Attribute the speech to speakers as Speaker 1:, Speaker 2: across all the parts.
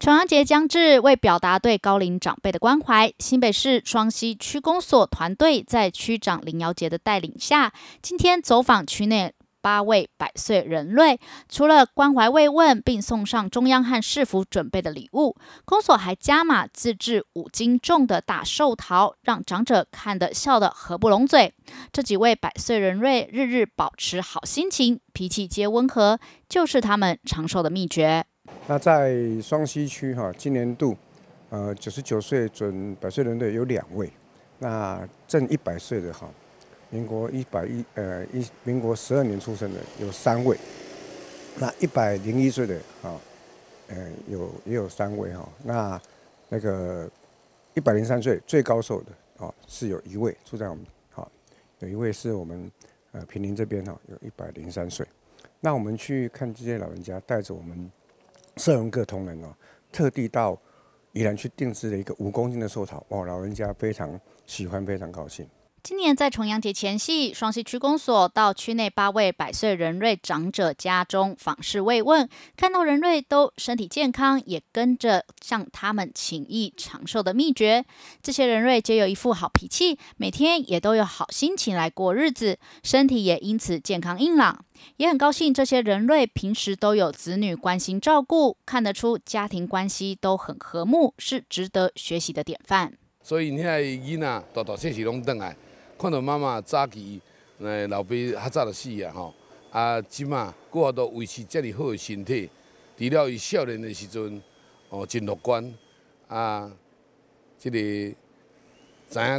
Speaker 1: 重阳节将至，为表达对高龄长辈的关怀，新北市双溪区公所团队在区长林瑶杰的带领下，今天走访区内八位百岁人瑞。除了关怀慰问，并送上中央和市府准备的礼物，公所还加码自制五斤重的大寿桃，让长者看得笑得合不拢嘴。这几位百岁人瑞日日保持好心情，脾气皆温和，就是他们长寿的秘诀。
Speaker 2: 那在双溪区哈，今年度，呃，九十九岁准百岁人的有两位，那正一百岁的哈，民国一百一呃一民国十二年出生的有三位，那一百零一岁的啊，呃有也有三位哈，那那个一百零三岁最高寿的哦是有一位住在我们哈，有一位是我们呃平林这边哈有一百零三岁，那我们去看这些老人家带着我们。社文各同仁哦，特地到宜兰去定制了一个五公斤的寿桃，哇，老人家非常喜欢，非常高兴。
Speaker 1: 今年在重阳节前夕，双溪区公所到区内八位百岁人瑞长者家中访视慰问，看到人瑞都身体健康，也跟着向他们请意长寿的秘诀。这些人瑞皆有一副好脾气，每天也都有好心情来过日子，身体也因此健康硬朗。也很高兴这些人瑞平时都有子女关心照顾，看得出家庭关系都很和睦，是值得学习的典范。
Speaker 3: 所以你些囡仔大大细细拢转来。看到妈妈早期，呃，老爸较早就死啊吼，啊，即马阁还都维持遮尔好的身体，除了伊少年的时阵，哦，真乐观，啊，即个，知影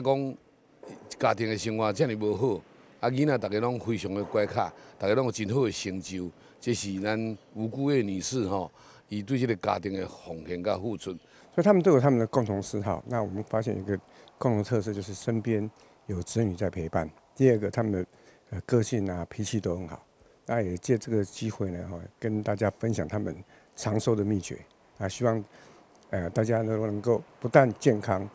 Speaker 3: 讲家庭的生活遮尔无好，啊，囡仔大家拢非常的乖巧，大家拢有真好的成就，这是咱吴辜的女士吼，伊对这个家庭的奉献甲付出，所
Speaker 2: 以他们都有他们的共同思考。那我们发现一个共同特色，就是身边。有子女在陪伴，第二个他们呃个性啊脾气都很好，那也借这个机会呢哈，跟大家分享他们长寿的秘诀啊，希望呃大家都能够不但健康，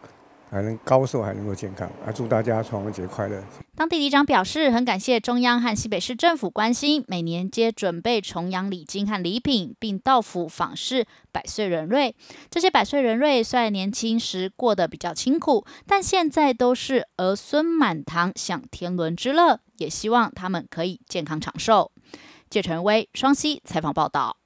Speaker 2: 还能高寿还能够健康啊，祝大家重阳节快乐。
Speaker 1: 当地里长表示，很感谢中央和西北市政府关心，每年皆准备重阳礼金和礼品，并到府访视百岁人瑞。这些百岁人瑞虽然年轻时过得比较清苦，但现在都是儿孙满堂，享天伦之乐，也希望他们可以健康长寿。谢晨威、双溪采访报道。